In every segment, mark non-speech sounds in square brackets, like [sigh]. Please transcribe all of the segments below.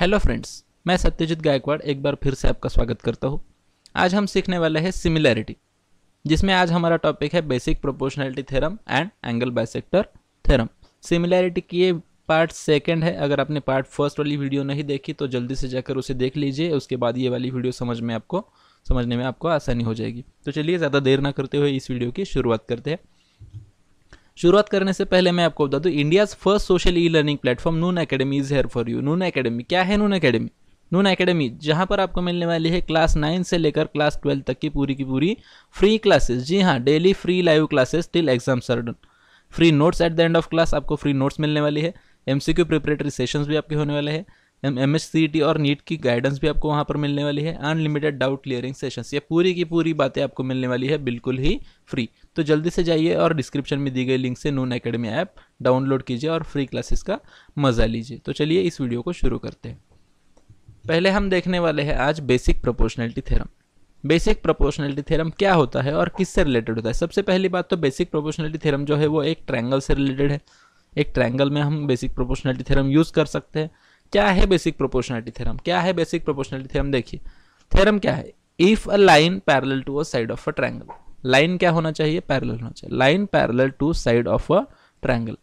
Hello friends मैं सत्यजीत गायकवाड़ एक बार फिर से आपका स्वागत करता हूँ आज हम सीखने वाले हैं सिमिलैरिटी जिसमें आज हमारा टॉपिक है basic proportionality theorem and angle bisector theorem similarity की ये पार्ट सेकंड है अगर आपने पार्ट फर्स्ट वाली वीडियो नहीं देखी तो जल्दी से जाकर उसे देख लीजिए उसके बाद ये वाली वीडियो समझ में आपको समझने में आपको आसानी हो जाएगी तो चलिए ज़्यादा देर ना करते हुए इस वीडियो की शुरुआत करते हैं शुरुआत करने से पहले मैं आपको बता दूं India's first social e learning platform Noon Academy is here for you Noon Academy क्या है नून अकेडमी नून अकेडमी जहां पर आपको मिलने वाली है क्लास नाइन से लेकर क्लास ट्वेल्व तक की पूरी की पूरी फ्री क्लासेस जी हाँ daily free live classes till exam सर्डन free notes at the end of class आपको फ्री नोट्स मिलने वाली है M C Q preparatory sessions भी आपके होने वाले हैं एम एस सी टी और नीट की गाइडेंस भी आपको वहाँ पर मिलने वाली है अनलिमिटेड डाउट क्लियरिंग सेशंस ये पूरी की पूरी बातें आपको मिलने वाली है बिल्कुल ही फ्री तो जल्दी से जाइए और डिस्क्रिप्शन में दी गई लिंक से नून अकेडमी ऐप डाउनलोड कीजिए और फ्री क्लासेस का मज़ा लीजिए तो चलिए इस वीडियो को शुरू करते हैं पहले हम देखने वाले हैं आज basic proportionality theorem basic proportionality theorem क्या होता है और किससे रिलेटेड होता है सबसे पहली बात तो बेसिक प्रोपोर्शनलिटी थ्योरम जो है वो एक ट्रैंगल से रिलेटेड है एक ट्रैंगल में हम बेसिक प्रोपोर्शनलिटी थ्योरम यूज़ कर सकते हैं क्या है बेसिक प्रोपोर्शनलिटी थ्योरम क्या है बेसिक प्रोपोर्शनलिटी थ्योरम देखिए थ्योरम क्या है if a line parallel to a side of a triangle line क्या होना चाहिए पैरल होना चाहिए line parallel to side of a triangle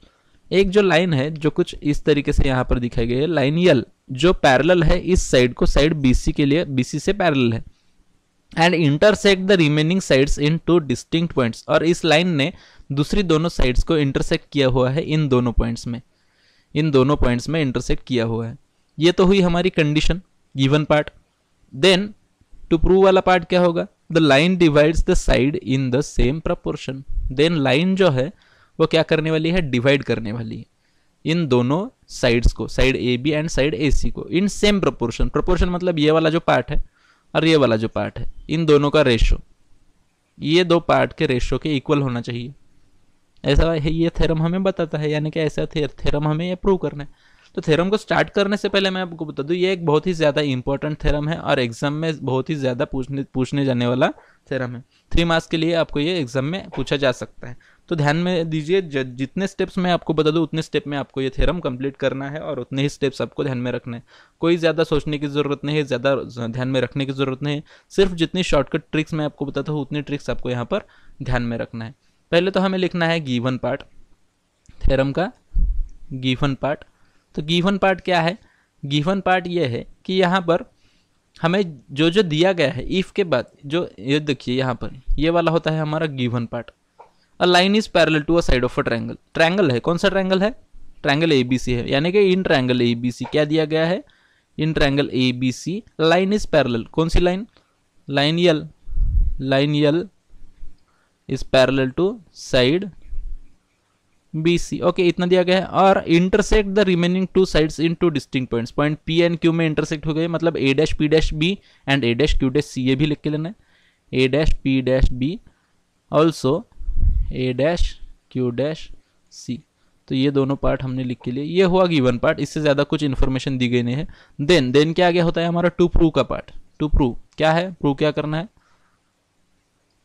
एक जो लाइन है जो कुछ इस तरीके से यहाँ पर दिखाई गई है लाइन यल जो पैरल है इस साइड को साइड बीसी के लिए बीसी से पैरल है and intersect the remaining sides in two distinct points और इस लाइन ने दूसरी दोनों साइड्स को इंटरसेक्ट किया हुआ है इन दोनों पॉइंट्स में इन दोनों पॉइंट्स में इंटरसेक्ट किया हुआ है ये तो हुई हमारी condition given part then to prove वाला पार्ट क्या होगा the line divides the side in the same proportion then line जो है वो क्या करने वाली है डिवाइड करने वाली है इन दोनों साइड्स को side A B and side A C को इन सेम प्रपोर्शन प्रपोर्शन मतलब ये वाला जो पार्ट है और ये वाला जो पार्ट है इन दोनों का रेशो ये दो पार्ट के रेशो के इक्वल होना चाहिए ऐसा है ये थेरम हमें बताता है यानी कि ऐसा थे, थेरम हमें ये प्रूव करना है तो थेरम को स्टार्ट करने से पहले मैं आपको बता दूँ ये एक बहुत ही ज़्यादा इंपॉर्टेंट थेरम है और एग्जाम में बहुत ही ज़्यादा पूछने पूछने जाने वाला थेरम है थ्री मार्क्स के लिए आपको ये एग्जाम में पूछा जा सकता है तो ध्यान में दीजिए जितने स्टेप्स मैं आपको बता दूँ उतने स्टेप में आपको ये थेरम कंप्लीट करना है और उतने ही स्टेप्स आपको ध्यान में रखना है कोई ज़्यादा सोचने की ज़रूरत नहीं है ज़्यादा ध्यान में रखने की ज़रूरत नहीं है सिर्फ जितनी शॉर्टकट ट्रिक्स मैं आपको बताता हूँ उतनी ट्रिक्स आपको यहाँ पर ध्यान में रखना है पहले तो हमें लिखना है गीवन पार्ट थेरम का गीवन पार्ट तो गिवन पार्ट क्या है गिवन पार्ट ये है कि यहाँ पर हमें जो जो दिया गया है इफ़ के बाद जो ये देखिए यहाँ पर ये वाला होता है हमारा given part a line is parallel to a side of a triangle triangle है कौन सा ट्रैंगल है ट्रैंगल ए बी सी है यानी कि इन ट्रैंगल ए बी सी क्या दिया गया है in triangle A B C line is parallel कौन सी line line L line L is parallel to side B C okay इतना दिया गया है और intersect the remaining two sides in two distinct points point P and Q में इंटरसेक्ट हो गए मतलब A dash P dash B and A dash Q dash C ये भी लिख के लेना है A dash P dash B also A dash Q dash C तो ये दोनों पार्ट हमने लिख के लिए ये हुआ गिवन पार्ट इससे ज़्यादा कुछ इन्फॉर्मेशन दी गई नहीं है देन देन क्या आगे होता है हमारा टू प्रू का पार्ट टू प्रू क्या है प्रू क्या करना है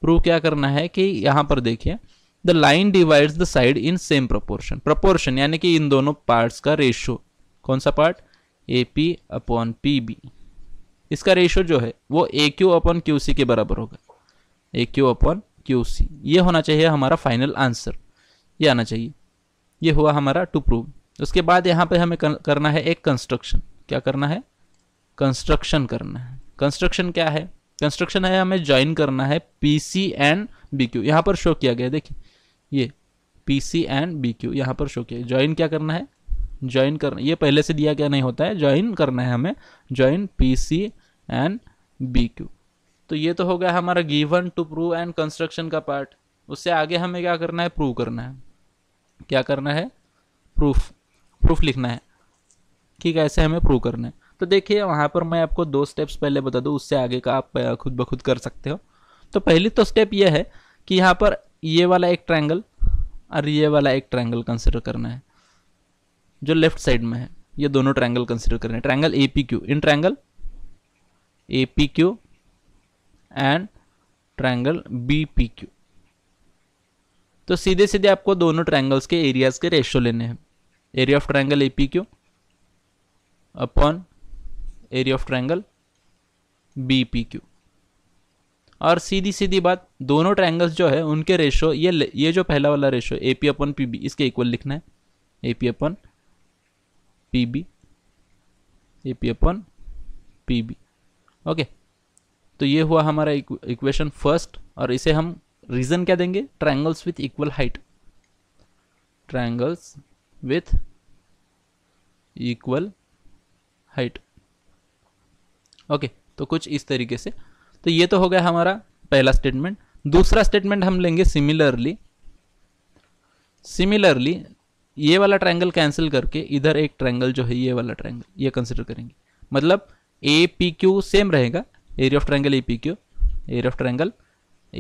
प्रूव क्या करना है कि यहाँ पर देखिए the line divide the side in same proportion proportion यानी कि इन दोनों पार्ट्स का रेशो कौन सा part A P upon P B इसका रेशो जो है वो A Q upon Q C के बराबर होगा A Q upon Q C ये होना चाहिए हमारा फाइनल आंसर ये आना चाहिए ये हुआ हमारा टू प्रूव उसके बाद यहाँ पे हमें करना है एक कंस्ट्रक्शन क्या करना है कंस्ट्रक्शन करना है कंस्ट्रक्शन क्या है कंस्ट्रक्शन है हमें ज्वाइन करना है P C and B Q यहाँ पर शो किया गया देखिए ये P C and B Q यहाँ पर शो किया ज्वाइन क्या करना है ज्वाइन करना ये पहले से दिया क्या नहीं होता है ज्वाइन करना है हमें join P C and B Q तो ये तो हो गया हमारा given to prove and construction का पार्ट उससे आगे हमें क्या करना है प्रूव करना है क्या करना है प्रूफ प्रूफ लिखना है कि कैसे हमें प्रूव करना है तो देखिए वहाँ पर मैं आपको दो स्टेप्स पहले बता दूँ उससे आगे का आप खुद ब खुद कर सकते हो तो पहली तो स्टेप यह है कि यहाँ पर ये वाला एक ट्रायंगल और ये वाला एक ट्रायंगल कंसिडर करना है जो लेफ्ट साइड में है ये दोनों ट्रायंगल कंसिडर करना है triangle A P Q in triangle A P Q and triangle B P Q तो सीधे सीधे आपको दोनों ट्रायंगल्स के एरियाज के रेशियो लेने हैं area of triangle A P Q upon area of triangle B P Q और सीधी सीधी बात दोनों ट्रायंगल्स जो है उनके रेशो ये ये जो पहला वाला ratio A P upon P B इसके इक्वल लिखना है A P upon P B A P upon P B okay तो ये हुआ हमारा इक्वेशन फर्स्ट और इसे हम रीजन क्या देंगे triangles with equal height triangles with equal height okay तो कुछ इस तरीके से तो ये तो हो गया हमारा पहला स्टेटमेंट दूसरा स्टेटमेंट हम लेंगे सिमिलरली सिमिलरली ये वाला ट्रायंगल कैंसिल करके इधर एक ट्रायंगल जो है ये वाला ट्रायंगल ये कंसिडर करेंगे मतलब ए पी क्यू सेम रहेगा area of triangle A P Q area of triangle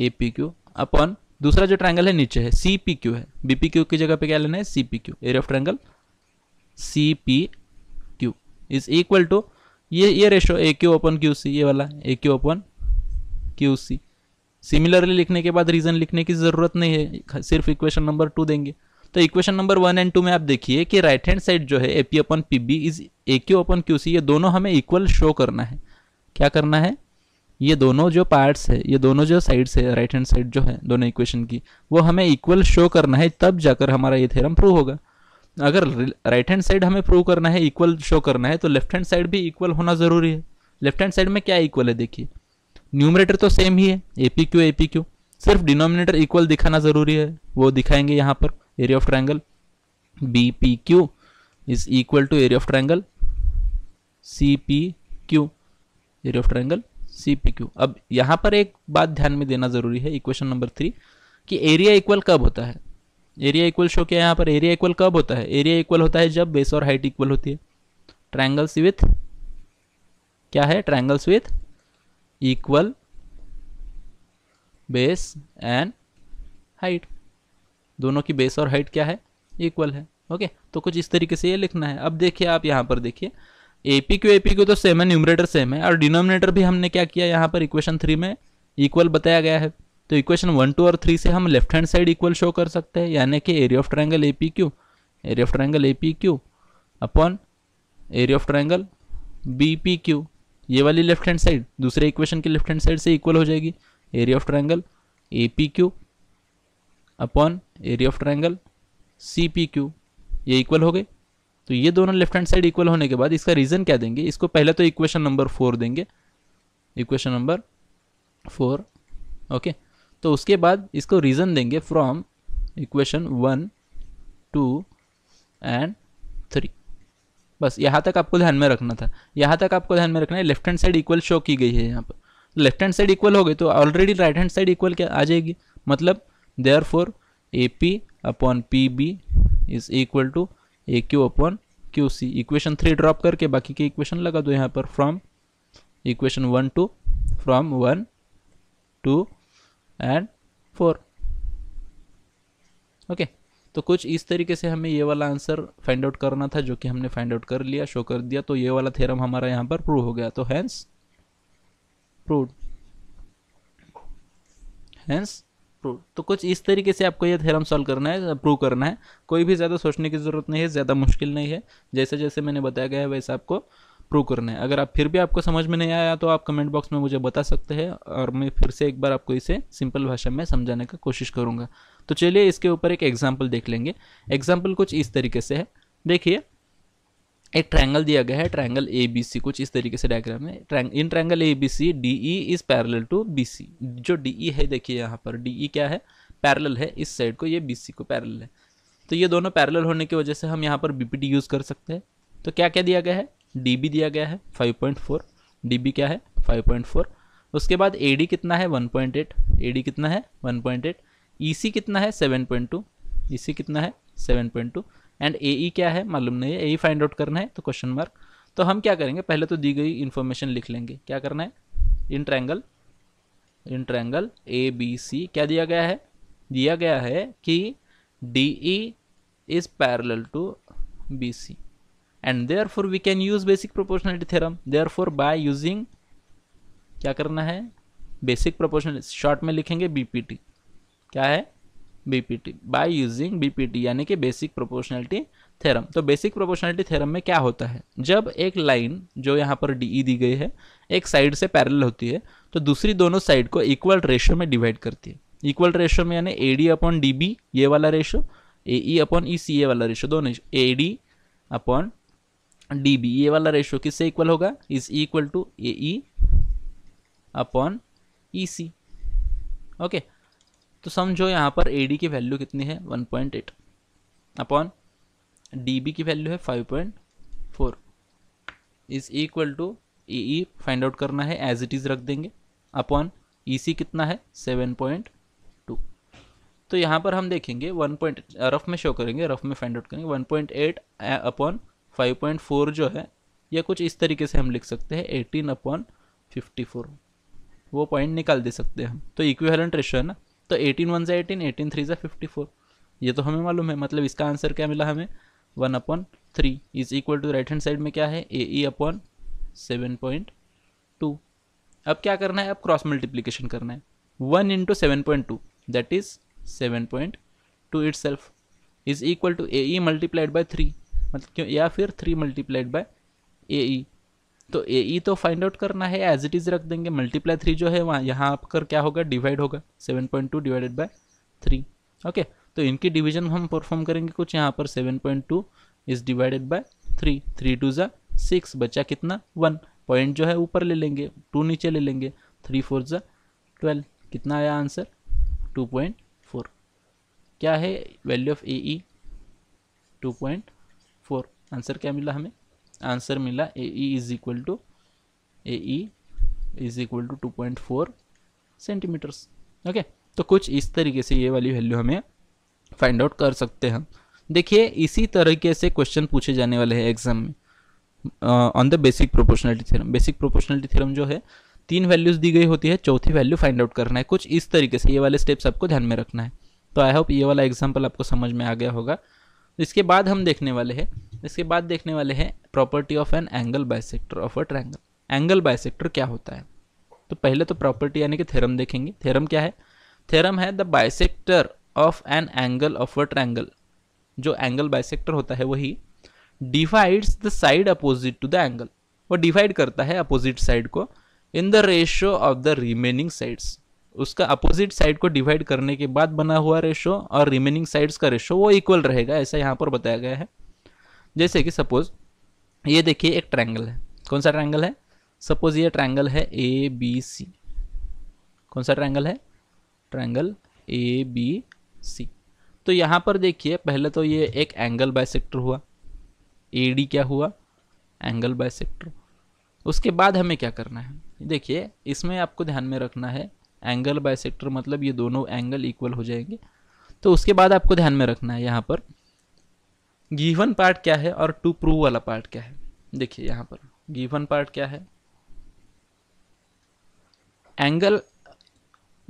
A P Q upon दूसरा जो ट्रायंगल है नीचे है सी पी क्यू है बी पी क्यू की जगह पे क्या लेना है C P Q area of triangle C P Q is equal to ये ये ratio A Q upon Q C ये वाला A Q upon Q C similarly लिखने के बाद रीज़न लिखने की ज़रूरत नहीं है सिर्फ इक्वेशन नंबर टू देंगे तो equation number one and two में आप देखिए कि राइट हैंड साइड जो है A P upon P B is A Q upon Q C ये दोनों हमें इक्वल शो करना है क्या करना है ये दोनों जो पार्ट्स है ये दोनों जो साइड्स है राइट हैंड साइड जो है दोनों इक्वेशन की वो हमें इक्वल शो करना है तब जाकर हमारा ये थेरम प्रूव होगा अगर राइट हैंड साइड हमें प्रूव करना है इक्वल शो करना है तो लेफ्ट हैंड साइड भी इक्वल होना ज़रूरी है लेफ्ट हैंड साइड में क्या इक्वल है देखिए न्यूमरेटर तो सेम ही है A P Q A P Q सिर्फ डिनोमिनेटर इक्वल दिखाना ज़रूरी है वो दिखाएंगे यहाँ पर area of triangle B P Q is equal to area of triangle C P Q area of triangle C P Q अब यहाँ पर एक बात ध्यान में देना ज़रूरी है इक्वेशन नंबर थ्री कि एरिया इक्वल कब होता है एरिया इक्वल शो किया यहाँ पर एरिया इक्वल कब होता है एरिया इक्वल होता है जब बेस और हाइट इक्वल होती है ट्रायंगल्स विथ क्या है triangles with equal base and height दोनों की बेस और हाइट क्या है इक्वल है ओके तो कुछ इस तरीके से ये लिखना है अब देखिए आप यहाँ पर देखिए एपी क्यू एपी क्यू तो सेम है न्यूमरेटर सेम है और डिनोमिनेटर भी हमने क्या किया यहाँ पर इक्वेशन थ्री में इक्वल बताया गया है तो इक्वेशन वन टू और थ्री से हम left hand side equal show कर सकते हैं यानी कि area of triangle A P Q area of triangle A P Q upon area of triangle B P Q ये वाली लेफ्ट हैंड साइड दूसरे इक्वेशन की लेफ्ट हैंड साइड से इक्वल हो जाएगी area of triangle A P Q upon area of triangle C P Q ये equal हो गए तो ये दोनों लेफ्ट हैंड साइड इक्वल होने के बाद इसका रीज़न क्या देंगे इसको पहले तो इक्वेशन नंबर फोर देंगे इक्वेशन नंबर फोर ओके तो उसके बाद इसको रीज़न देंगे from equation one two and three बस यहाँ तक आपको ध्यान में रखना था यहाँ तक आपको ध्यान में रखना है left hand side equal show की गई है यहाँ पर लेफ्ट हैंड साइड इक्वल हो गई तो already right hand side equal क्या आ जाएगी मतलब therefore A P upon P B is equal to A Q upon Q C equation three drop करके बाकी के इक्वेशन लगा दो यहाँ पर from equation one two from one two and four okay तो कुछ इस तरीके से हमें ये वाला आंसर फाइंड आउट करना था जो कि हमने फाइंड आउट कर लिया शो कर दिया तो ये वाला थेरम हमारा यहाँ पर प्रूव हो गया तो हैंस प्रूव हैंस प्रूव तो कुछ इस तरीके से आपको ये थेरम सॉल्व करना है प्रूव करना है कोई भी ज़्यादा सोचने की ज़रूरत नहीं है ज़्यादा मुश्किल नहीं है जैसे जैसे मैंने बताया गया है वैसे आपको प्रूव करना है अगर आप फिर भी आपको समझ में नहीं आया तो आप कमेंट बॉक्स में मुझे बता सकते हैं और मैं फिर से एक बार आपको इसे सिंपल भाषा में समझाने का कोशिश करूँगा तो चलिए इसके ऊपर एक एग्जाम्पल देख लेंगे एग्जाम्पल कुछ इस तरीके से है देखिए एक ट्रायंगल दिया गया है ट्रायंगल ए बी सी कुछ इस तरीके से डायग्राम में in triangle A B C D E is parallel to B C जो डी ई e है देखिए यहाँ पर डी ई e क्या है पैरेलल है इस साइड को ये बी सी को पैरेलल है तो ये दोनों पैरेलल होने की वजह से हम यहाँ पर बी पी डी यूज़ कर सकते हैं तो क्या क्या दिया गया है डी बी दिया गया है five point four D B क्या है फाइव पॉइंट फोर उसके बाद ए डी कितना है one point eight A D कितना है one point eight E e C कितना है seven point two E C कितना है seven point two and A E क्या है मालूम नहीं है ए ई फाइंड आउट करना है तो क्वेश्चन मार्क तो हम क्या करेंगे पहले तो दी गई इन्फॉर्मेशन लिख लेंगे क्या करना है in triangle in triangle A B C क्या दिया गया है दिया गया है कि D E is parallel to B C and therefore we can use basic proportionality theorem therefore by using क्या करना है बेसिक प्रोपोर्शनल शॉर्ट में लिखेंगे बी पी टी क्या है बीपीटी बाय यूजिंग बीपीटी यानी कि बेसिक प्रोपोर्शनलिटी थ्योरम तो बेसिक प्रोपोर्शनलिटी थ्योरम में क्या होता है जब एक लाइन जो यहाँ पर डी e दी गई है एक साइड से पैरल होती है तो दूसरी दोनों साइड को इक्वल रेशो में डिवाइड करती है इक्वल रेशो में यानी A D upon D B ये वाला रेशो ए ई अपॉन ई सी ए वाला रेशो दोनों A D upon D B ये वाला रेशो किससे इक्वल होगा is equal to A E upon E C okay तो समझो यहाँ पर ए डी की वैल्यू कितनी है one point eight upon D B की वैल्यू है five point four is equal to A E find out करना है एज इट इज़ रख देंगे अपॉन ई सी कितना है सेवन पॉइंट टू तो यहाँ पर हम देखेंगे वन पॉइंट रफ में शो करेंगे रफ में फाइंड आउट करेंगे one point eight upon five point four जो है या कुछ इस तरीके से हम लिख सकते हैं एटीन अपॉन फिफ्टी फोर वो पॉइंट निकाल दे सकते हैं हम तो इक्वी रेशो है ना तो एटीन वन ज़ा एटीन एटीन थ्री ज़ा फिफ्टी फोर ये तो हमें मालूम है मतलब इसका आंसर क्या मिला हमें one upon three is equal to right hand side में क्या है A E upon seven point two अब क्या करना है अब क्रॉस मल्टीप्लीकेशन करना है one into seven point two that is seven point two itself is equal to A E multiplied by three मतलब क्यों या फिर three multiplied by A E तो ए ई e तो फाइंड आउट करना है एज इट इज़ रख देंगे मल्टीप्लाई थ्री जो है वहाँ यहाँ आप कर क्या होगा डिवाइड होगा seven point two divided by three okay तो इनकी डिवीजन हम परफॉर्म करेंगे कुछ यहाँ पर seven point two is divided by three three two ज़ा सिक्स बचा कितना वन पॉइंट जो है ऊपर ले लेंगे टू नीचे ले लेंगे थ्री फोर ज़ा ट्वेल्व कितना आया आंसर टू पॉइंट फोर क्या है value of A E two point four answer क्या मिला हमें आंसर मिला A E is equal to A E is equal to two point four centimetres okay तो कुछ इस तरीके से ये वाली वैल्यू हमें फाइंड आउट कर सकते हैं देखिए इसी तरीके से क्वेश्चन पूछे जाने वाले हैं एग्जाम में on the basic proportionality theorem basic proportionality theorem जो है तीन वैल्यूज़ दी गई होती है चौथी वैल्यू फाइंड आउट करना है कुछ इस तरीके से ये वाले स्टेप्स आपको ध्यान में रखना है तो आई होप ये वाला एग्जाम्पल आपको समझ में आ गया होगा इसके बाद हम देखने वाले हैं इसके बाद देखने वाले हैं property of an angle bisector of a triangle angle bisector क्या होता है तो पहले तो प्रॉपर्टी यानी कि थेरम देखेंगे थेरम क्या है थेरम है the bisector of an angle of a triangle जो एंगल बाइसेक्टर होता है वही divides the side opposite to the angle वो डिवाइड करता है अपोजिट साइड को in the ratio of the remaining sides उसका अपोजिट साइड को डिवाइड करने के बाद बना हुआ रेशो और रिमेनिंग साइड्स का रेशो वो इक्वल रहेगा ऐसा यहाँ पर बताया गया है जैसे कि सपोज ये देखिए एक ट्रायंगल है कौन सा ट्रायंगल है सपोज ये ट्रायंगल है ए बी सी कौन सा ट्रायंगल है ट्रायंगल ए बी सी तो यहाँ पर देखिए पहले तो ये एक एंगल बायसेक्टर हुआ ए डी क्या हुआ एंगल बायसेक्टर उसके बाद हमें क्या करना है देखिए इसमें आपको ध्यान में रखना है एंगल बायसेक्टर मतलब ये दोनों एंगल इक्वल हो जाएंगे तो उसके बाद आपको ध्यान में रखना है यहाँ पर गिवन पार्ट क्या है और टू प्रूव वाला पार्ट क्या है देखिए यहाँ पर गिवन पार्ट क्या है angle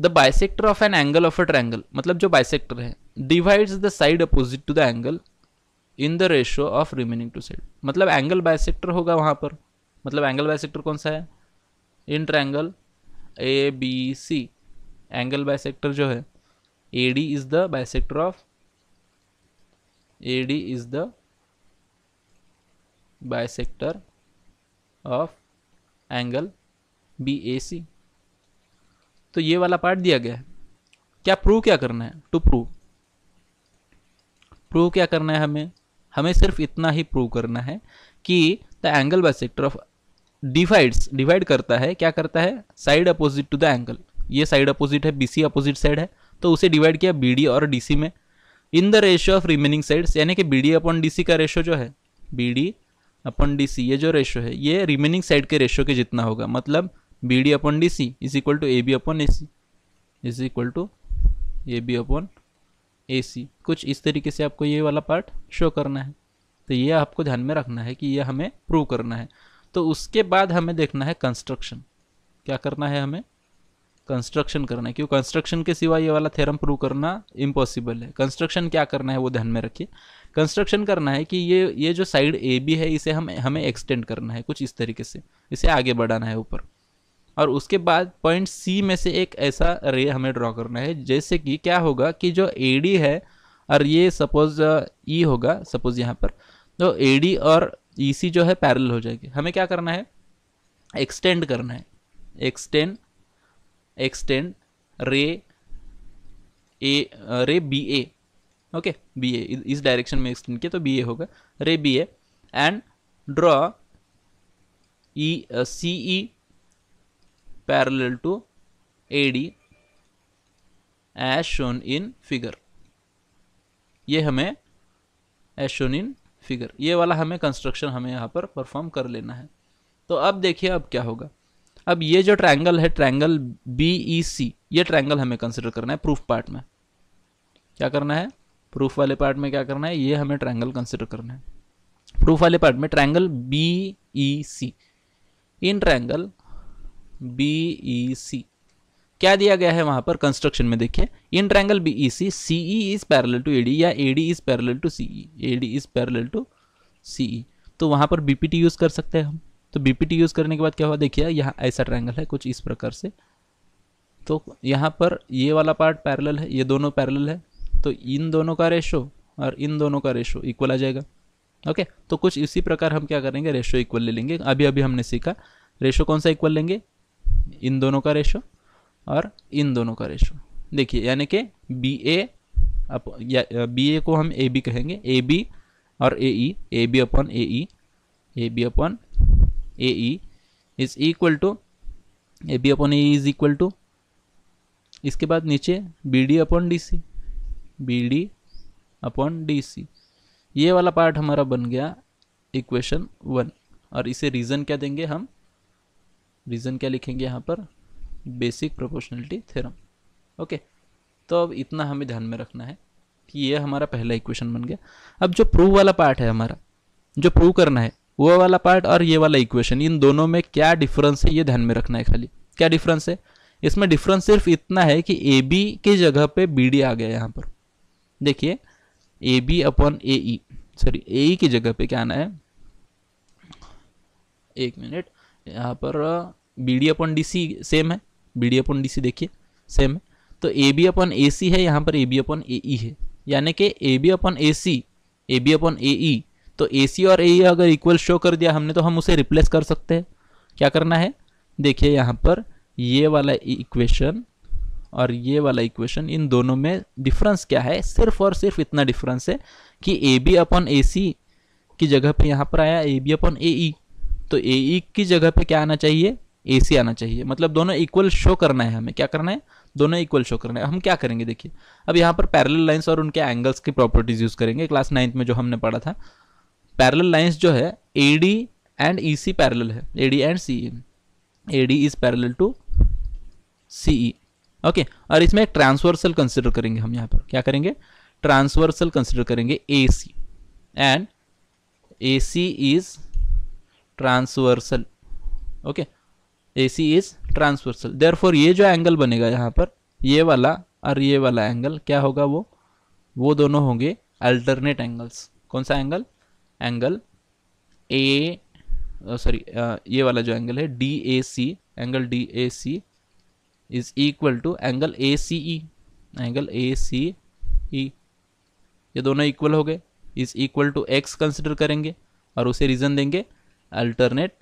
the bisector of an angle of a triangle मतलब जो बाइसेक्टर है divides the side opposite to the angle in the ratio of remaining two side मतलब एंगल बाइसेक्टर होगा वहाँ पर मतलब एंगल बाइसेक्टर कौन सा है in triangle A B C angle bisector जो है A D is the bisector of AD is the bisector of angle BAC तो ये वाला पार्ट दिया गया है क्या प्रूव क्या करना है टू प्रूव प्रूव क्या करना है हमें हमें सिर्फ इतना ही प्रूव करना है कि the angle bisector of divides divide करता है क्या करता है side opposite to the angle ये साइड अपोजिट है बीसी अपोजिट साइड है तो उसे डिवाइड किया बीडी और डीसी में in the ratio of remaining sides यानी कि B D upon D C का रेशियो जो है B D upon D C ये जो रेशियो है ये रिमेनिंग साइड के रेशियो के जितना होगा मतलब B D upon D C is equal to A B upon A C is equal to A B upon A C कुछ इस तरीके से आपको ये वाला पार्ट शो करना है तो ये आपको ध्यान में रखना है कि ये हमें प्रूव करना है तो उसके बाद हमें देखना है कंस्ट्रक्शन क्या करना है हमें कंस्ट्रक्शन करना है क्यों कंस्ट्रक्शन के सिवा ये वाला थेरम प्रूव करना इम्पॉसिबल है कंस्ट्रक्शन क्या करना है वो ध्यान में रखिए कंस्ट्रक्शन करना है कि ये ये जो साइड ए बी है इसे हम हमें एक्सटेंड करना है कुछ इस तरीके से इसे आगे बढ़ाना है ऊपर और उसके बाद पॉइंट सी में से एक ऐसा रे हमें ड्रॉ करना है जैसे कि क्या होगा कि जो ए डी है और ये सपोज ई e होगा सपोज यहाँ पर तो ए डी और ई e सी जो है पैरल हो जाएगी हमें क्या करना है एक्सटेंड करना है extend extend ray a ray uh, ray ba okay B A इस डायरेक्शन में एक्सटेंड किया तो बी ए होगा ray B A and draw E C E parallel to A D as shown in figure ये हमें as shown in figure ये वाला हमें कंस्ट्रक्शन हमें यहाँ पर परफॉर्म कर लेना है तो अब देखिए अब क्या होगा अब ये जो ट्रायंगल है ट्रायंगल बी ई सी ये ट्रायंगल हमें कंसिडर करना है प्रूफ पार्ट में क्या करना है प्रूफ वाले पार्ट में क्या करना है ये हमें ट्रायंगल कंसिडर करना है प्रूफ वाले पार्ट में triangle B E C in triangle B E C क्या दिया गया है वहां पर कंस्ट्रक्शन में देखिए in triangle B E C C E is parallel to A D या A D is parallel to A D is parallel to C E तो वहां पर बीपीटी यूज कर सकते हैं हम तो बीपीटी यूज़ करने के बाद क्या हुआ देखिए यहाँ ऐसा ट्रायंगल है कुछ इस प्रकार से तो यहाँ पर ये वाला पार्ट पैरेलल है ये दोनों पैरेलल है तो इन दोनों का रेशो और इन दोनों का रेशो इक्वल आ जाएगा ओके तो कुछ इसी प्रकार हम क्या करेंगे रेशो इक्वल ले लेंगे अभी अभी हमने सीखा रेशो कौन सा इक्वल लेंगे इन दोनों का रेशो और इन दोनों का रेशो देखिए यानी कि बी ए बी ए को हम ए बी कहेंगे ए बी और A E A B upon A E A B upon A is equal to A B upon A is equal to इसके बाद नीचे B D D C B D upon D C ये वाला part हमारा बन गया equation one और इसे रीज़न क्या देंगे हम रीज़न क्या लिखेंगे यहाँ पर बेसिक प्रोपोर्शनलिटी थ्योरम ओके तो अब इतना हमें ध्यान में रखना है कि ये हमारा पहला इक्वेशन बन गया अब जो प्रूव वाला पार्ट है हमारा जो प्रूव करना है वो वाला पार्ट और ये वाला इक्वेशन इन दोनों में क्या डिफरेंस है ये ध्यान में रखना है खाली क्या डिफरेंस है इसमें डिफरेंस सिर्फ इतना है कि ए बी की जगह पे बी डी आ गया यहाँ पर देखिए A B upon A E sorry A E की जगह पे क्या आना है एक मिनट यहाँ पर B D upon D C same है B D upon D C देखिए सेम है तो ए बी अपॉन ए सी है यहाँ पर ए बी अपॉन ए ई है यानी कि A B upon A C A B upon A E तो ए सी और ए e अगर इक्वल शो कर दिया हमने तो हम उसे रिप्लेस कर सकते हैं क्या करना है देखिए यहाँ पर ये वाला इक्वेशन और ये वाला इक्वेशन इन दोनों में डिफरेंस क्या है सिर्फ और सिर्फ इतना डिफरेंस है कि ए बी अपॉन ए सी की जगह पे यहाँ पर आया ए बी अपॉन ए ई तो ए ई e की जगह पे क्या आना चाहिए ए सी आना चाहिए मतलब दोनों इक्वल शो करना है हमें क्या करना है दोनों इक्वल शो करना है हम क्या करेंगे देखिए अब यहाँ पर पैरेलल लाइंस और उनके एंगल्स की प्रॉपर्टीज़ यूज़ करेंगे क्लास नाइन्थ में जो हमने पढ़ा था पैरल लाइन्स जो है A D and E C parallel है A D and C E A D is parallel to C E okay और इसमें एक ट्रांसवर्सल कंसिडर करेंगे हम यहाँ पर क्या करेंगे ट्रांसवर्सल कंसिडर करेंगे A C and A C is transversal okay A C is transversal there ये जो एंगल बनेगा यहाँ पर ये वाला और ये वाला एंगल क्या होगा वो वो दोनों होंगे अल्टरनेट एंगल्स कौन सा एंगल एंगल ए सॉरी ये वाला जो एंगल है D A C angle D A C is equal to angle A C E angle A C E ये दोनों इक्वल हो गए is equal to X consider करेंगे और उसे रीजन देंगे अल्टरनेट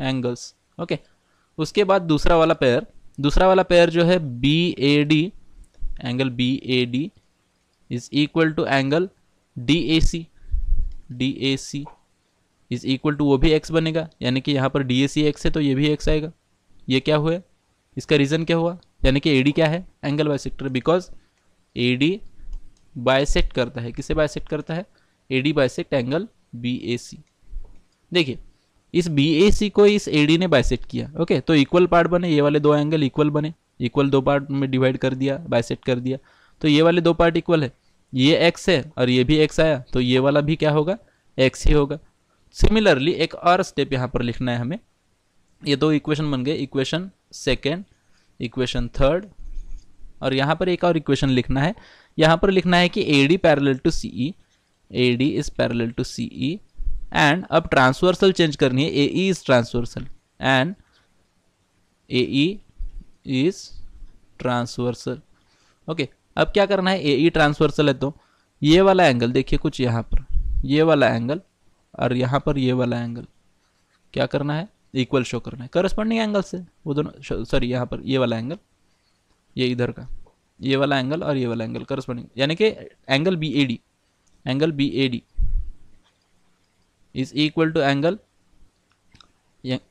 एंगल्स ओके उसके बाद दूसरा वाला पेयर दूसरा वाला पेयर जो है B A D angle B A D is equal to angle D A C D A C is equal to वो भी एक्स बनेगा यानी कि यहाँ पर डी ए सी एक्स है तो ये भी एक्स आएगा ये क्या हुआ इसका रीज़न क्या हुआ यानी कि ए डी क्या है angle sector because A D bisect करता है किसे बायसेक्ट करता है A D bisect angle B A C देखिए इस बी ए सी को इस ए डी ने बायसेट किया ओके तो इक्वल पार्ट बने ये वाले दो एंगल इक्वल बने इक्वल दो पार्ट में डिवाइड कर दिया बायसेट कर दिया तो ये वाले दो पार्ट इक्वल है ये एक्स है और ये भी एक्स आया तो ये वाला भी क्या होगा एक्स ही होगा सिमिलरली एक और स्टेप यहाँ पर लिखना है हमें ये दो इक्वेशन बन गए इक्वेशन सेकेंड इक्वेशन थर्ड और यहाँ पर एक और इक्वेशन लिखना है यहाँ पर लिखना है कि A D parallel to C E A D is parallel to C E and अब ट्रांसवर्सल चेंज करनी है A E is transversal and A E is transversal okay अब क्या करना है ए ई ट्रांसवर्सल है तो ये वाला एंगल देखिए कुछ यहाँ पर ये वाला एंगल और यहाँ पर ये वाला एंगल क्या करना है इक्वल शो करना है करस्पॉन्डिंग एंगल से वो दोनों सॉरी यहाँ पर ये वाला एंगल ये इधर का ये वाला एंगल और ये वाला एंगल करस्पॉन्डिंग यानी कि angle B A D angle B A D is equal to angle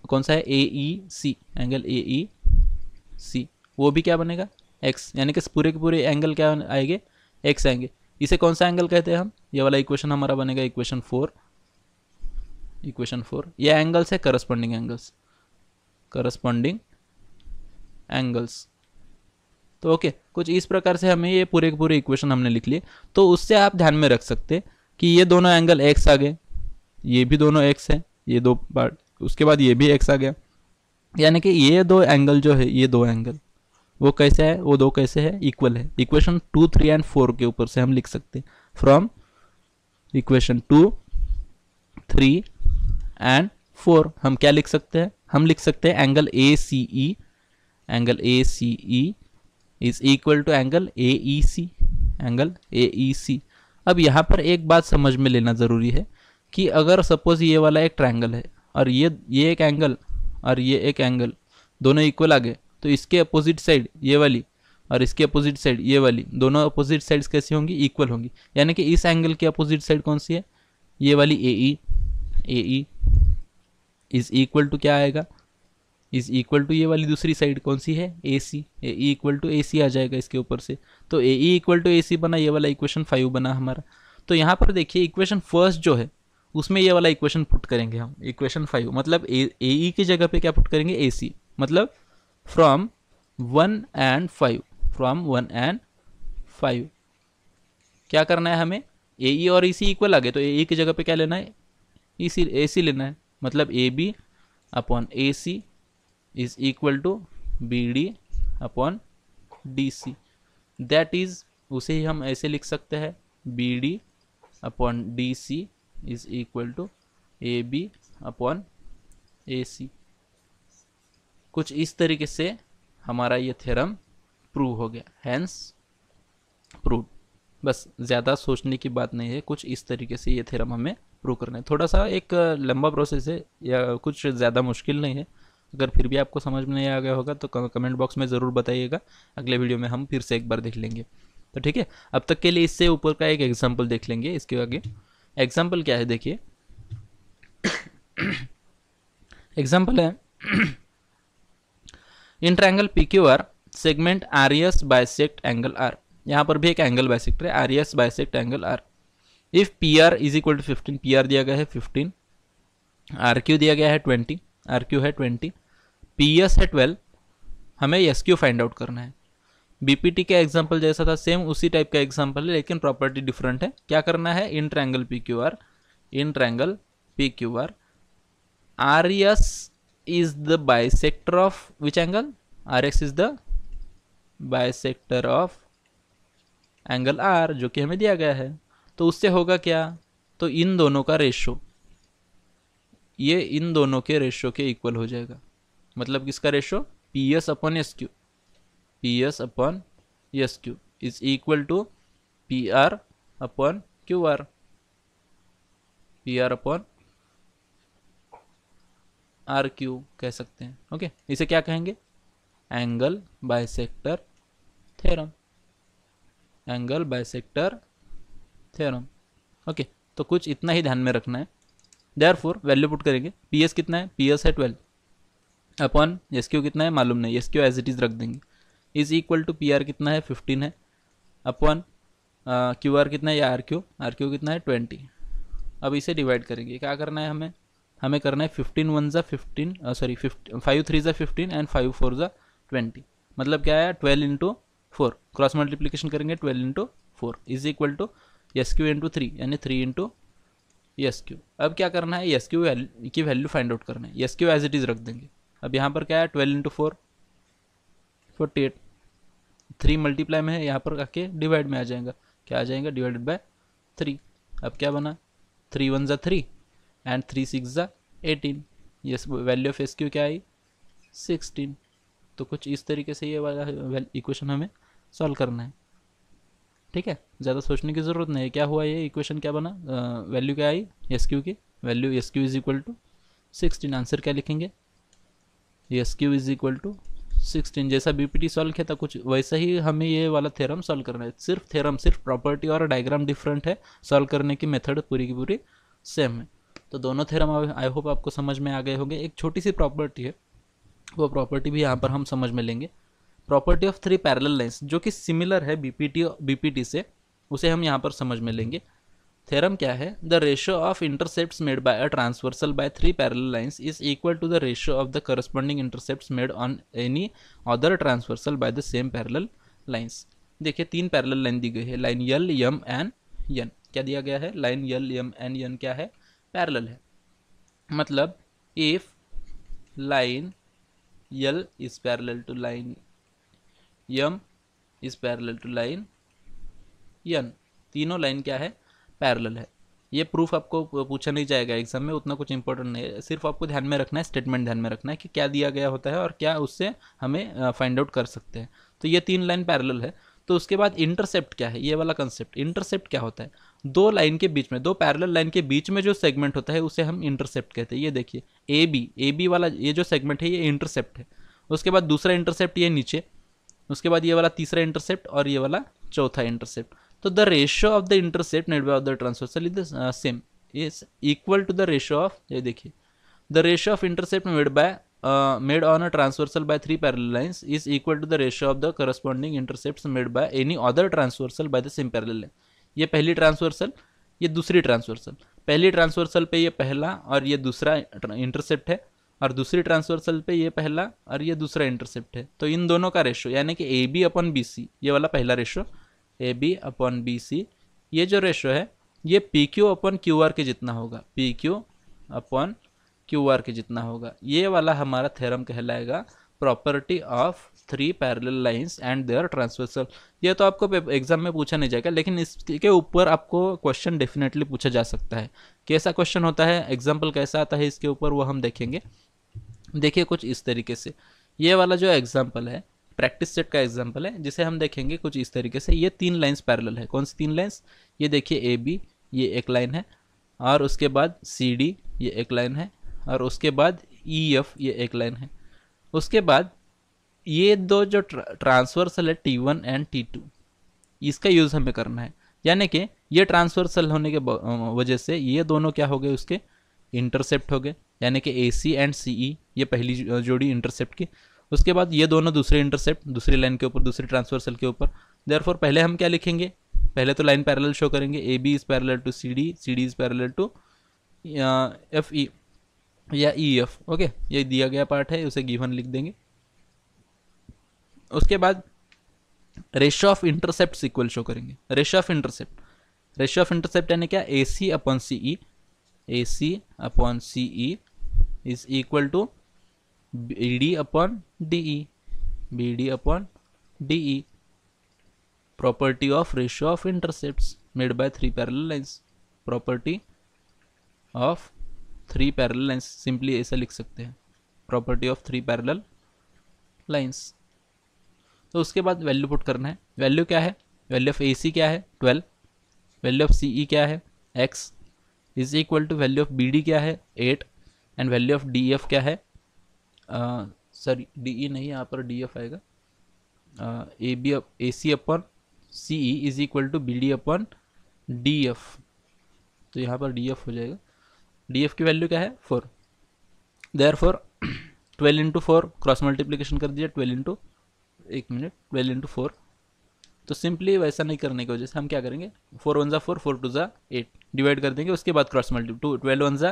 कौन सा है A E C angle A E सी वो भी क्या बनेगा एक्स यानी कि पूरे के पूरे एंगल क्या आएंगे एक्स आएंगे इसे कौन सा एंगल कहते हैं हम ये वाला इक्वेशन हमारा बनेगा इक्वेशन फोर इक्वेशन फोर ये एंगल्स है करस्पॉन्डिंग एंगल्स करस्पॉन्डिंग एंगल्स तो ओके कुछ इस प्रकार से हमें ये पूरे के पूरे इक्वेशन हमने लिख लिए तो उससे आप ध्यान में रख सकते कि ये दोनों एंगल एक्स आ गए ये भी दोनों एक्स है ये दो पार्ट उसके बाद ये भी एक्स आ गया यानी कि ये दो एंगल जो है ये दो एंगल वो कैसे है वो दो कैसे है इक्वल है equation two three and four के ऊपर से हम लिख सकते हैं from equation two three and four हम क्या लिख सकते हैं हम लिख सकते हैं angle A C E angle A C E is equal to angle A E C angle A E C अब यहाँ पर एक बात समझ में लेना ज़रूरी है कि अगर सपोज ये वाला एक ट्रायंगल है और ये ये एक एंगल और ये एक एंगल दोनों इक्वल आ गए तो इसके अपोजिट साइड ये वाली और इसके अपोजिट साइड ये वाली दोनों अपोजिट साइड्स कैसी होंगी इक्वल होंगी यानी कि इस एंगल की अपोजिट साइड कौन सी है ये वाली A E A E is equal to क्या आएगा इज इक्वल टू ये वाली दूसरी साइड कौन सी है A C A E equal to ए सी आ जाएगा इसके ऊपर से तो ए ई इक्वल टू ए सी बना ये वाला इक्वेशन फाइव बना हमारा तो यहाँ पर देखिए इक्वेशन फर्स्ट जो है उसमें ये वाला इक्वेशन पुट करेंगे हम इक्वेशन फाइव मतलब ए ई e की जगह पे क्या पुट करेंगे ए सी मतलब from 1 and 5 फ्रॉम 1 एंड 5 क्या करना है हमें ए ई e और ई सी इक्वल आ गए तो ए e की जगह पे क्या लेना है ई सी ए सी लेना है मतलब A B upon A C is equal to B D upon D C that is उसे ही हम ऐसे लिख सकते हैं B D upon D C is equal to A B upon A C कुछ इस तरीके से हमारा ये थ्योरम प्रूव हो गया हैंस प्रूव बस ज़्यादा सोचने की बात नहीं है कुछ इस तरीके से ये थ्योरम हमें प्रूव करना है थोड़ा सा एक लंबा प्रोसेस है या कुछ ज़्यादा मुश्किल नहीं है अगर फिर भी आपको समझ में नहीं आ गया होगा तो कमेंट बॉक्स में ज़रूर बताइएगा अगले वीडियो में हम फिर से एक बार देख लेंगे तो ठीक है अब तक के लिए इससे ऊपर का एक एग्जाम्पल देख लेंगे इसके आगे एग्जाम्पल क्या है देखिए एग्जाम्पल [coughs] है in triangle P Q R segment R S bisect angle R यहाँ पर भी एक एंगल बायसेक्टर है R S bisect angle R if P R is equal to fifteen P R दिया गया है फिफ्टीन आर क्यू दिया गया है ट्वेंटी आर क्यू है ट्वेंटी पी एस है ट्वेल्व हमें एस क्यू फाइंड आउट करना है टी का एग्जाम्पल जैसा था सेम उसी टाइप का एग्जाम्पल है लेकिन प्रॉपर्टी डिफरेंट है क्या करना है in triangle P Q R in triangle P Q R R S is the bisector of which angle rx is the bisector of angle R जो कि हमें दिया गया है तो उससे होगा क्या तो इन दोनों का रेशो ये इन दोनों के रेशो के इक्वल हो जाएगा मतलब किसका ratio P S upon S Q P S upon S Q is equal to P R upon Q R P R upon R Q कह सकते हैं ओके इसे क्या कहेंगे angle bisector theorem angle bisector theorem okay तो कुछ इतना ही ध्यान में रखना है देयर फोर वैल्यू पुट करेंगे पी एस कितना है पी एस है ट्वेल्व अपॉन एस क्यू कितना है मालूम नहीं S Q as it is रख देंगे is equal to P R कितना है फिफ्टीन है अपॉन क्यू आर कितना है या आर क्यू आर क्यू कितना है ट्वेंटी अब इसे डिवाइड करेंगे क्या करना है हमें हमें करना है फिफ्टीन वन ज़ा फिफ्टीन सॉरी फाइव थ्री ज़ा फिफ्टीन एंड फाइव फोर ज़ा ट्वेंटी मतलब क्या आया twelve into four cross multiplication करेंगे twelve into four is equal to S Q into three यानी थ्री इंटू एस क्यू अब क्या करना है एस क्यू की वैल्यू फाइंड आउट करना है S Q as it is रख देंगे अब यहाँ पर क्या है twelve into four forty eight three multiply में है यहाँ पर आके डिवाइड में आ जाएगा क्या आ जाएगा डिवाइडेड बाय थ्री अब क्या बना थ्री वन ज़ा थ्री एंड थ्री सिक्स ज़ा एटीन ये वैल्यू ऑफ एस क्यू क्या आई सिक्सटीन तो कुछ इस तरीके से ये वाला इक्वेशन हमें सॉल्व करना है ठीक है ज़्यादा सोचने की ज़रूरत नहीं है क्या हुआ ये इक्वेशन क्या बना वैल्यू क्या आई एस क्यू की value S Q is equal to sixteen answer क्या लिखेंगे S Q is equal to sixteen जैसा बी पी टी सॉल्व किया था कुछ वैसा ही हमें ये वाला थेरम सॉल्व करना है सिर्फ थेरम सिर्फ प्रॉपर्टी और डायग्राम डिफरेंट है सॉल्व करने की मेथड पूरी की पूरी सेम है तो दोनों थेरम आई होप आपको समझ में आ गए होंगे एक छोटी सी प्रॉपर्टी है वो प्रॉपर्टी भी यहाँ पर हम समझ में लेंगे property of three parallel lines जो कि सिमिलर है बीपीटी बीपीटी से उसे हम यहाँ पर समझ में लेंगे थेरम क्या है the ratio of intercept made by a transversal by three parallel lines is equal to the ratio of the corresponding intercept made on any other transversal by the same parallel lines देखिए तीन parallel line दी गई है line यल M N यन क्या दिया गया है line यल M N यन क्या है पैरेलल है मतलब if line L is parallel to line M is parallel to line N तीनों लाइन क्या है पैरेलल है ये प्रूफ आपको पूछा नहीं जाएगा एग्जाम में उतना कुछ इंपॉर्टेंट नहीं है सिर्फ आपको ध्यान में रखना है स्टेटमेंट ध्यान में रखना है कि क्या दिया गया होता है और क्या उससे हमें फाइंड आउट कर सकते हैं तो ये तीन लाइन पैरेलल है तो उसके बाद इंटरसेप्ट क्या है ये वाला कंसेप्ट इंटरसेप्ट क्या होता है दो लाइन के बीच में दो पैरेलल लाइन के बीच में जो सेगमेंट होता है उसे हम इंटरसेप्ट कहते हैं ये देखिए ए बी ए बी वाला ये जो सेगमेंट है ये इंटरसेप्ट है उसके बाद दूसरा इंटरसेप्ट ये नीचे उसके बाद ये वाला तीसरा इंटरसेप्ट और ये वाला चौथा इंटरसेप्ट तो the ratio of the intercept net of the transversal is the same is equal to the ratio of ये देखिए the ratio of intercept made by made on a transversal by three parallel lines is equal to the ratio of the corresponding intercept made by any other transversal by the same parallel line ये पहली transversal ये दूसरी transversal पहली transversal पे ये पहला और ये दूसरा इंटरसेप्ट है और दूसरी ट्रांसवर्सल पे ये पहला और ये दूसरा इंटरसेप्ट है तो इन दोनों का रेशो यानी कि A B upon B C ये वाला पहला ratio A B upon B C ये जो रेशो है ये P Q upon Q R के जितना होगा P Q upon Q R के जितना होगा ये वाला हमारा थेरम कहलाएगा property of three parallel lines and their transversal ये तो आपको एग्जाम में पूछा नहीं जाएगा लेकिन इसके ऊपर आपको क्वेश्चन डेफिनेटली पूछा जा सकता है कैसा क्वेश्चन होता है एग्जाम्पल कैसा आता है इसके ऊपर वो हम देखेंगे देखिए कुछ इस तरीके से ये वाला जो एग्जाम्पल है प्रैक्टिस सेट का एग्जाम्पल है जिसे हम देखेंगे कुछ इस तरीके से ये तीन लाइन्स पैरल है कौन सी तीन लाइन्स ये देखिए ए बी ये एक लाइन है और उसके बाद सी डी ये एक लाइन है और उसके बाद ई e, एफ ये एक लाइन है उसके बाद ये दो जो ट्रांसफर सेल है T one and T two इसका यूज़ हमें करना है यानी कि ये ट्रांसफर सेल होने के वजह से ये दोनों क्या हो गए उसके इंटरसेप्ट हो गए यानी कि ए सी एंड सी ई ये पहली जोड़ी इंटरसेप्ट की उसके बाद ये दोनों दूसरे इंटरसेप्ट दूसरी लाइन के ऊपर दूसरे ट्रांसफर सेल के ऊपर देयरफॉर पहले हम क्या लिखेंगे पहले तो लाइन पैरेलल शो करेंगे A B is parallel to C D C D is parallel to F E या ई एफ ओके ये दिया गया पार्ट है उसे गिवन लिख देंगे उसके बाद ratio of intercept equal show करेंगे ratio of intercept ratio of intercept यानी क्या A C upon C E A C upon C E is equal to B D upon D E B D upon D E property of ratio of intercept made by three parallel lines property of three parallel lines simply ऐसा लिख सकते हैं property of three parallel lines तो उसके बाद value put करना है value क्या है वैल्यू ऑफ ए सी क्या है twelve value of C E क्या है X is equal to value of B D क्या है eight and value of D F क्या है सॉरी डी ई नहीं यहाँ पर डी एफ आएगा A B A C upon C E is equal to B D upon D F तो यहाँ पर डी एफ हो जाएगा डी एफ की वैल्यू क्या है four therefore twelve into four cross multiplication कर दिया ट्वेल्व इंटू एक मिनट ट्वेल्व इंटू फोर तो सिंपली वैसा नहीं करने की वजह से हम क्या करेंगे फोर वन ज़ा फोर फोर टू ज़ा एट डिवाइड कर देंगे उसके बाद cross multi two twelve one ज़ा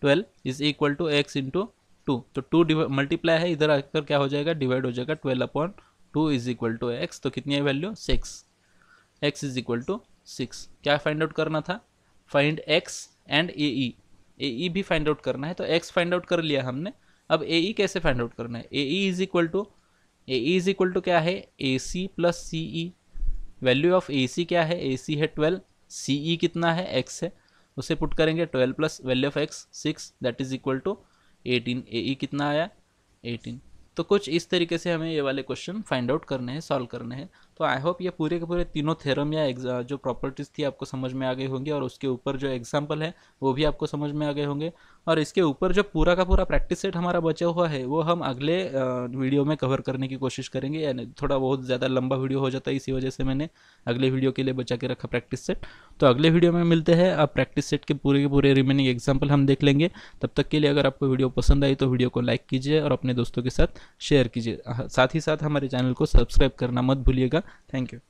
twelve is equal to X into two तो टू मल्टीप्लाई है इधर आकर क्या हो जाएगा डिवाइड हो जाएगा twelve upon two is equal to X तो कितनी है value six X is equal to six क्या फाइंड आउट करना था find X and A E A E भी फाइंड आउट करना है तो एक्स फाइंड आउट कर लिया हमने अब ए ई e कैसे फाइंड आउट करना है A E is equal to A E is equal to क्या है A C plus C E value of A C क्या है ए सी है ट्वेल्व सी ई कितना है एक्स है उसे पुट करेंगे twelve plus value of X six that is equal to eighteen A E कितना आया एटीन तो कुछ इस तरीके से हमें ये वाले क्वेश्चन फाइंड आउट करने हैं सॉल्व करने हैं तो आई होप ये पूरे के पूरे तीनों थेरम या जो प्रॉपर्टीज़ थी आपको समझ में आ गई होंगी और उसके ऊपर जो एग्जाम्पल है वो भी आपको समझ में आ गए होंगे और इसके ऊपर जो पूरा का पूरा प्रैक्टिस सेट हमारा बचा हुआ है वो हम अगले वीडियो में कवर करने की कोशिश करेंगे यानी थोड़ा बहुत ज़्यादा लंबा वीडियो हो जाता है इसी वजह से मैंने अगले वीडियो के लिए बचा के रखा प्रैक्टिस सेट तो अगले वीडियो में मिलते हैं आप प्रैक्टिस सेट के पूरे के पूरे रिमेनिंग एग्जाम्पल हम देख लेंगे तब तक के लिए अगर आपको वीडियो पसंद आई तो वीडियो को लाइक कीजिए और अपने दोस्तों के साथ शेयर कीजिए साथ ही साथ हमारे चैनल को सब्सक्राइब करना मत भूलिएगा Thank you.